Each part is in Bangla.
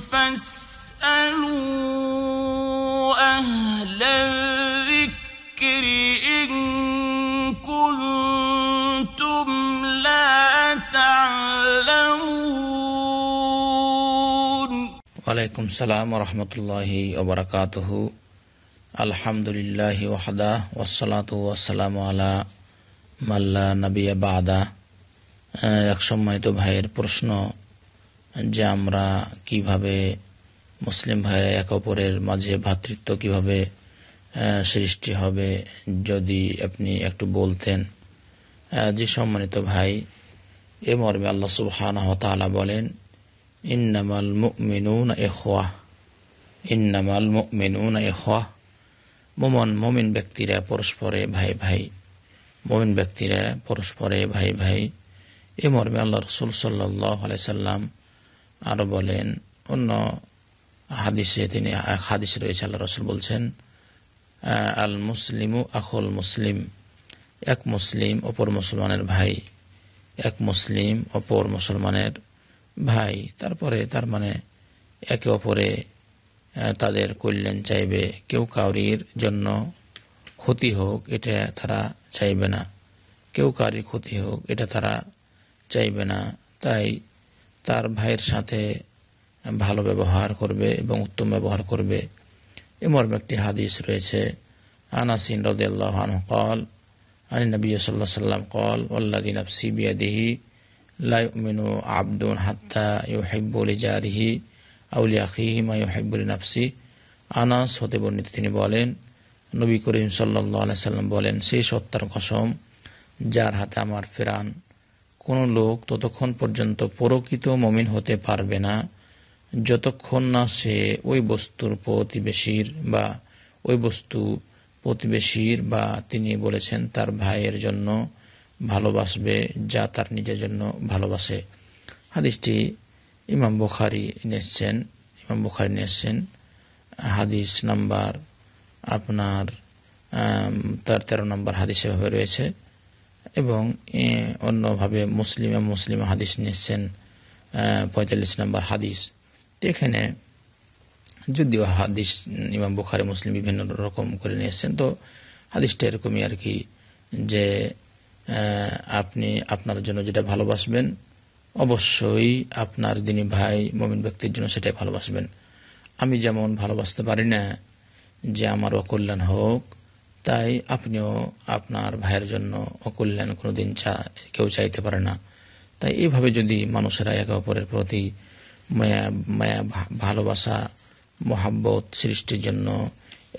فاسألوا أهل الذكر إن كنتم لا تعلمون وعليكم السلام ورحمة الله وبركاته الحمد لله وحده والصلاة والسلام على من لا نبي بعده এক সম্মানিত ভাইয়ের প্রশ্ন যে আমরা কিভাবে মুসলিম ভাইরা এক অপরের মাঝে ভ্রাতৃত্ব কিভাবে সৃষ্টি হবে যদি আপনি একটু বলতেন যে সম্মানিত ভাই এ মর্মে আল্লাহ সুবাহ বলেন ইন্নামাল মুমিনুন এখোয়া ইন্নামাল মুমিনুন এখোয়া মোমন মমিন ব্যক্তিরা পরস্পরে ভাই ভাই মমিন ব্যক্তিরা পরস্পরে ভাই ভাই এ মর্মে আল্লাহ রসুল সাল্লাহ আলাই সাল্লাম আরও বলেন অন্য হাদিসে তিনি এক হাদিস রয়েছে আল্লাহ রসুল বলছেন আল মুসলিমু আখল মুসলিম এক মুসলিম অপর মুসলমানের ভাই এক মুসলিম অপর মুসলমানের ভাই তারপরে তার মানে একে অপরে তাদের কল্যাণ চাইবে কেউ কাউরির জন্য ক্ষতি হোক এটা তারা চাইবে না কেউ কারি ক্ষতি হোক এটা তারা চাইবে না তাই তার ভাইয়ের সাথে ভালো ব্যবহার করবে এবং উত্তম ব্যবহার করবে এমর একটি হাদিস রয়েছে আনাসিন রদাহ আনহ কল আনি নবী সাল্লাম কল আল্লাদিন আফসি বিয়াদিহি লাই উমিনু আবদুন হাত্তা ইউ হেব্বুলি ইজারিহি আউলি মা ইউ হেব্বুলি নাফসি আনাস হতে বর্ণিত তিনি বলেন নবী করিম সাল্লাহ আলাই সাল্লাম বলেন সেই সত্তার কসম যার হাতে আমার ফেরান কোনো লোক ততক্ষণ পর্যন্ত পরকিত মমিন হতে পারবে না যতক্ষণ না সে ওই বস্তুর প্রতিবেশীর বা ওই বস্তু প্রতিবেশীর বা তিনি বলেছেন তার ভাইয়ের জন্য ভালোবাসবে যা তার নিজের জন্য ভালোবাসে হাদিসটি ইমাম বুখারি নিয়েছেন ইমাম বুখারি নিয়েছেন হাদিস নাম্বার আপনার তার তেরো নম্বর হাদিস এভাবে রয়েছে এবং অন্যভাবে মুসলিম মুসলিম হাদিস নিচ্ছেন পঁয়তাল্লিশ নম্বর হাদিস এখানে যদিও হাদিস ইমাম বুখারে মুসলিম বিভিন্ন রকম করে নিয়েছেন তো হাদিসটা এরকমই আর কি যে আপনি আপনার জন্য যেটা ভালোবাসবেন অবশ্যই আপনার দিনী ভাই মমিন ব্যক্তির জন্য সেটাই ভালোবাসবেন আমি যেমন ভালোবাসতে পারি না যে আমার অকল্যাণ হোক তাই আপনিও আপনার ভাইয়ের জন্য অকল্যাণ কোনোদিন চা কেউ চাইতে পারে না তাই এইভাবে যদি মানুষেরা একে অপরের প্রতি মায়া মায়া ভালোবাসা মহাব্বত সৃষ্টির জন্য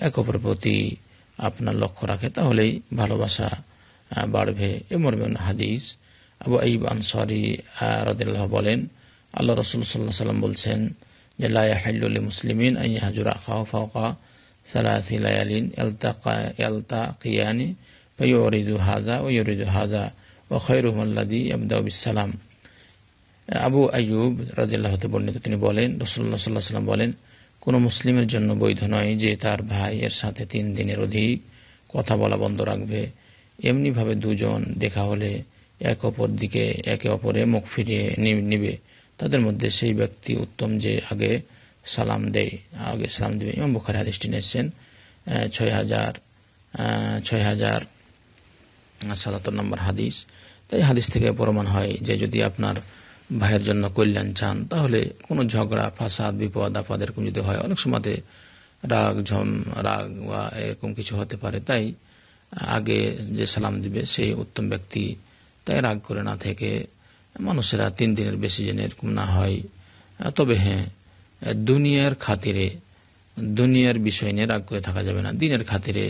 একে অপরের প্রতি আপনার লক্ষ্য রাখে তাহলেই ভালোবাসা বাড়বে এ মর্মেন হাদিস আবু আইব আনসারি রদুল্লাহ বলেন আল্লাহ রসুল সাল্লাহ সাল্লাম বলছেন যে লাই হাইল মুসলিমিন আই হাজুরা খাওয়া ফাওকা ثلاث ليال يلتقيان فيورد هذا ويورد هذا وخيرهم الذي يبدأ بالسلام আবু আয়ুব রাজিল্লাহ বর্ণিত তিনি বলেন রসল্লা সাল্লাহ সাল্লাম বলেন কোনো মুসলিমের জন্য বৈধ নয় যে তার ভাইয়ের সাথে তিন দিনের অধিক কথা বলা বন্ধ রাখবে এমনিভাবে দুজন দেখা হলে এক অপর দিকে একে অপরে মুখ ফিরিয়ে নিবে তাদের মধ্যে সেই ব্যক্তি উত্তম যে আগে সালাম দেয় আগে সালাম দেবে ইমাম বুখারি হাদিসটি নিয়েছেন ছয় হাজার ছয় হাজার সাতাত্তর নম্বর হাদিস তাই হাদিস থেকে প্রমাণ হয় যে যদি আপনার ভাইয়ের জন্য কল্যাণ চান তাহলে কোনো ঝগড়া ফাসাদ বিপদ আপাদ এরকম যদি হয় অনেক সময়তে রাগ ঝম রাগ বা এরকম কিছু হতে পারে তাই আগে যে সালাম দিবে সেই উত্তম ব্যক্তি তাই রাগ করে না থেকে মানুষেরা তিন দিনের বেশি যেন এরকম না হয় তবে হ্যাঁ দুনিয়ার খাতিরে দুনিয়ার বিষয় নিয়ে রাগ করে থাকা যাবে না দিনের খাতিরে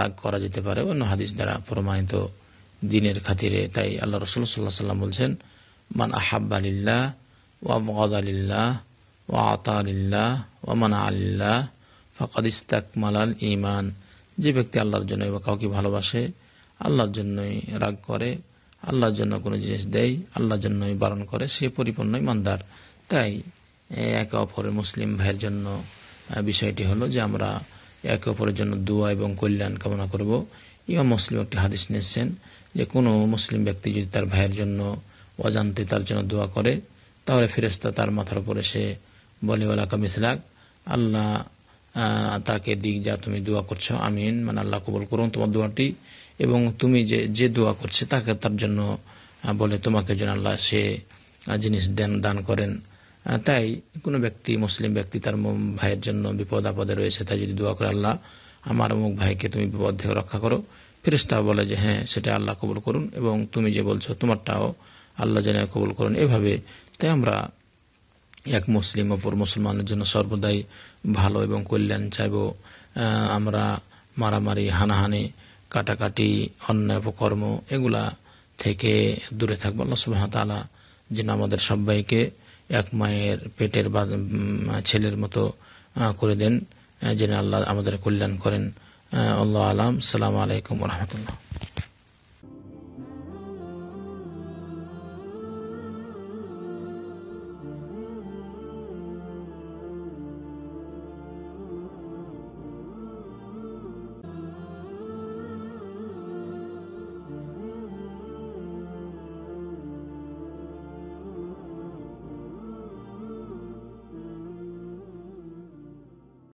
রাগ করা যেতে পারে অন্য হাদিস দ্বারা প্রমাণিত দিনের খাতিরে তাই আল্লাহ রসুল সাল্লাহ সাল্লাম বলছেন মান আহাব আলিল্লাহ ওয়া মদ আলিল্লাহ ওয়া আতা আলিল্লাহ ওয়া মান আলিল্লাহ ফকাদ ইস্তাক মালাল ইমান যে ব্যক্তি আল্লাহর জন্য বা কাউকে ভালোবাসে আল্লাহর জন্যই রাগ করে আল্লাহর জন্য কোনো জিনিস দেয় আল্লাহর জন্যই বারণ করে সে পরিপূর্ণই মান্দার তাই একে অপরের মুসলিম ভাইয়ের জন্য বিষয়টি হলো যে আমরা একে অপরের জন্য দোয়া এবং কল্যাণ কামনা করব ইমাম মুসলিম একটি হাদিস নিয়েছেন যে কোনো মুসলিম ব্যক্তি যদি তার ভাইয়ের জন্য অজান্তে তার জন্য দোয়া করে তাহলে ফেরেস্তা তার মাথার উপরে সে বলে ওলা রাখ আল্লাহ তাকে দিক যা তুমি দোয়া করছো আমিন মানে আল্লাহ কবুল করুন তোমার দোয়াটি এবং তুমি যে যে দোয়া করছে তাকে তার জন্য বলে তোমাকে যেন আল্লাহ সে জিনিস দেন দান করেন তাই কোনো ব্যক্তি মুসলিম ব্যক্তি তার ভাইয়ের জন্য বিপদ আপদে রয়েছে তাই যদি দোয়া করে আল্লাহ আমার অমুক ভাইকে তুমি বিপদ থেকে রক্ষা করো ফেরিস্তা বলে যে হ্যাঁ সেটা আল্লাহ কবুল করুন এবং তুমি যে বলছো তোমারটাও আল্লাহ যেন কবুল করুন এভাবে তাই আমরা এক মুসলিম অপর মুসলমানের জন্য সর্বদাই ভালো এবং কল্যাণ চাইব আমরা মারামারি হানাহানি কাটাকাটি অন্যায় অপকর্ম এগুলা থেকে দূরে থাকবো আল্লাহ সুবাহ তালা যেন আমাদের সবাইকে এক মায়ের পেটের ছেলের মতো করে দেন যেন আল্লাহ আমাদের কল্যাণ করেন আল্লাহ আলাম সালাম আলাইকুম রহমতুল্লাহ